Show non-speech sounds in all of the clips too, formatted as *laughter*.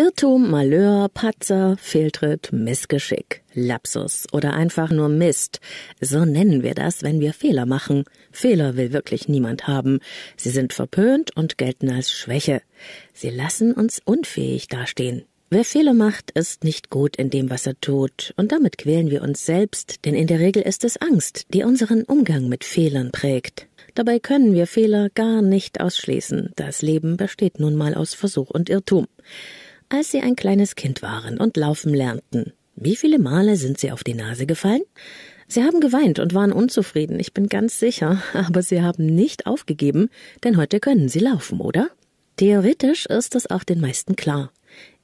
Irrtum, Malheur, Patzer, Fehltritt, Missgeschick, Lapsus oder einfach nur Mist. So nennen wir das, wenn wir Fehler machen. Fehler will wirklich niemand haben. Sie sind verpönt und gelten als Schwäche. Sie lassen uns unfähig dastehen. Wer Fehler macht, ist nicht gut in dem, was er tut, und damit quälen wir uns selbst, denn in der Regel ist es Angst, die unseren Umgang mit Fehlern prägt. Dabei können wir Fehler gar nicht ausschließen. Das Leben besteht nun mal aus Versuch und Irrtum als sie ein kleines Kind waren und laufen lernten. Wie viele Male sind sie auf die Nase gefallen? Sie haben geweint und waren unzufrieden, ich bin ganz sicher, *laughs* aber sie haben nicht aufgegeben, denn heute können sie laufen, oder? Theoretisch ist das auch den meisten klar.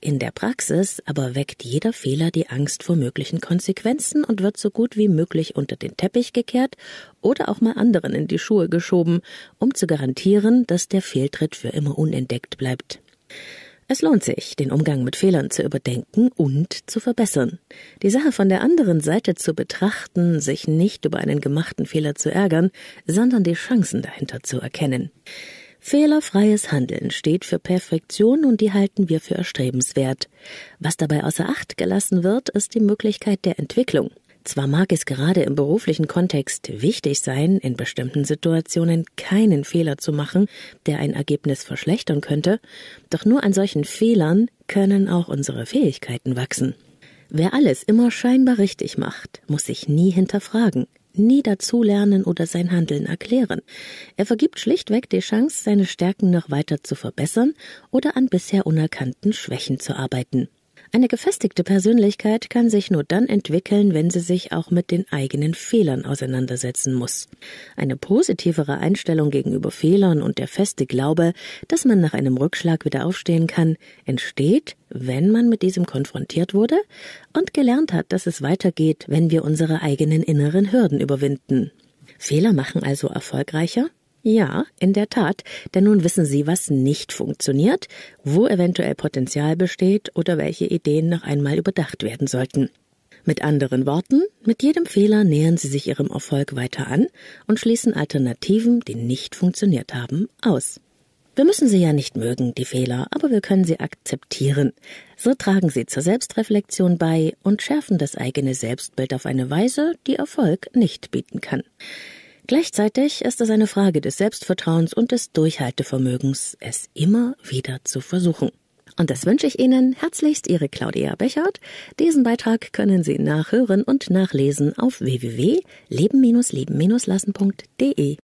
In der Praxis aber weckt jeder Fehler die Angst vor möglichen Konsequenzen und wird so gut wie möglich unter den Teppich gekehrt oder auch mal anderen in die Schuhe geschoben, um zu garantieren, dass der Fehltritt für immer unentdeckt bleibt. Es lohnt sich, den Umgang mit Fehlern zu überdenken und zu verbessern. Die Sache von der anderen Seite zu betrachten, sich nicht über einen gemachten Fehler zu ärgern, sondern die Chancen dahinter zu erkennen. Fehlerfreies Handeln steht für Perfektion und die halten wir für erstrebenswert. Was dabei außer Acht gelassen wird, ist die Möglichkeit der Entwicklung. Zwar mag es gerade im beruflichen Kontext wichtig sein, in bestimmten Situationen keinen Fehler zu machen, der ein Ergebnis verschlechtern könnte, doch nur an solchen Fehlern können auch unsere Fähigkeiten wachsen. Wer alles immer scheinbar richtig macht, muss sich nie hinterfragen, nie dazulernen oder sein Handeln erklären. Er vergibt schlichtweg die Chance, seine Stärken noch weiter zu verbessern oder an bisher unerkannten Schwächen zu arbeiten. Eine gefestigte Persönlichkeit kann sich nur dann entwickeln, wenn sie sich auch mit den eigenen Fehlern auseinandersetzen muss. Eine positivere Einstellung gegenüber Fehlern und der feste Glaube, dass man nach einem Rückschlag wieder aufstehen kann, entsteht, wenn man mit diesem konfrontiert wurde und gelernt hat, dass es weitergeht, wenn wir unsere eigenen inneren Hürden überwinden. Fehler machen also erfolgreicher? Ja, in der Tat, denn nun wissen Sie, was nicht funktioniert, wo eventuell Potenzial besteht oder welche Ideen noch einmal überdacht werden sollten. Mit anderen Worten, mit jedem Fehler nähern Sie sich Ihrem Erfolg weiter an und schließen Alternativen, die nicht funktioniert haben, aus. Wir müssen sie ja nicht mögen, die Fehler, aber wir können sie akzeptieren. So tragen sie zur Selbstreflexion bei und schärfen das eigene Selbstbild auf eine Weise, die Erfolg nicht bieten kann. Gleichzeitig ist es eine Frage des Selbstvertrauens und des Durchhaltevermögens, es immer wieder zu versuchen. Und das wünsche ich Ihnen herzlichst Ihre Claudia Bechert. Diesen Beitrag können Sie nachhören und nachlesen auf www.leben-leben-lassen.de.